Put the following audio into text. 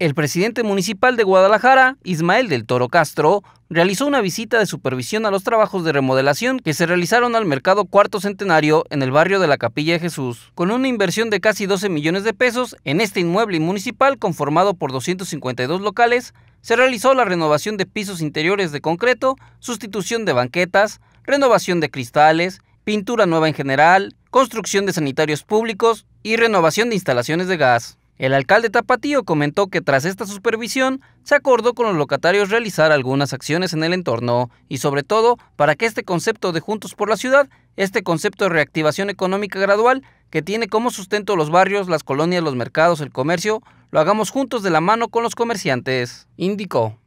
El presidente municipal de Guadalajara, Ismael del Toro Castro, realizó una visita de supervisión a los trabajos de remodelación que se realizaron al mercado Cuarto Centenario en el barrio de la Capilla de Jesús, con una inversión de casi 12 millones de pesos en este inmueble municipal conformado por 252 locales, se realizó la renovación de pisos interiores de concreto, sustitución de banquetas, renovación de cristales, pintura nueva en general, construcción de sanitarios públicos y renovación de instalaciones de gas. El alcalde Tapatío comentó que tras esta supervisión se acordó con los locatarios realizar algunas acciones en el entorno y sobre todo para que este concepto de Juntos por la Ciudad, este concepto de reactivación económica gradual que tiene como sustento los barrios, las colonias, los mercados, el comercio, lo hagamos juntos de la mano con los comerciantes, indicó.